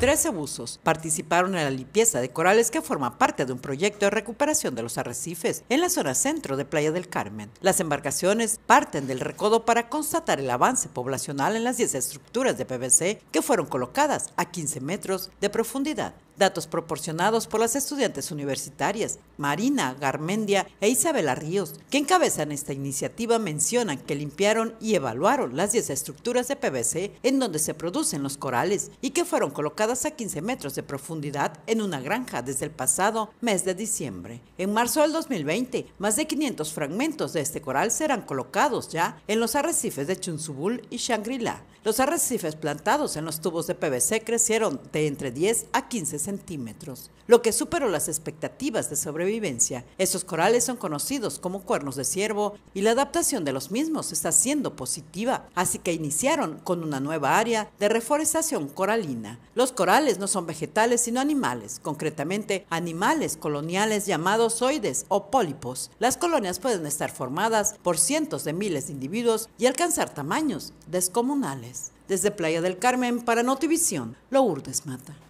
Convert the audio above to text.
13 buzos participaron en la limpieza de corales que forma parte de un proyecto de recuperación de los arrecifes en la zona centro de Playa del Carmen. Las embarcaciones parten del recodo para constatar el avance poblacional en las 10 estructuras de PVC que fueron colocadas a 15 metros de profundidad datos proporcionados por las estudiantes universitarias Marina Garmendia e Isabela Ríos, que encabezan esta iniciativa, mencionan que limpiaron y evaluaron las 10 estructuras de PVC en donde se producen los corales y que fueron colocadas a 15 metros de profundidad en una granja desde el pasado mes de diciembre. En marzo del 2020, más de 500 fragmentos de este coral serán colocados ya en los arrecifes de Chunzubul y Shangri-La. Los arrecifes plantados en los tubos de PVC crecieron de entre 10 a 15 centímetros, lo que superó las expectativas de sobrevivencia. Estos corales son conocidos como cuernos de ciervo y la adaptación de los mismos está siendo positiva, así que iniciaron con una nueva área de reforestación coralina. Los corales no son vegetales sino animales, concretamente animales coloniales llamados oides o pólipos. Las colonias pueden estar formadas por cientos de miles de individuos y alcanzar tamaños descomunales. Desde Playa del Carmen para Notivisión, Lourdes Mata.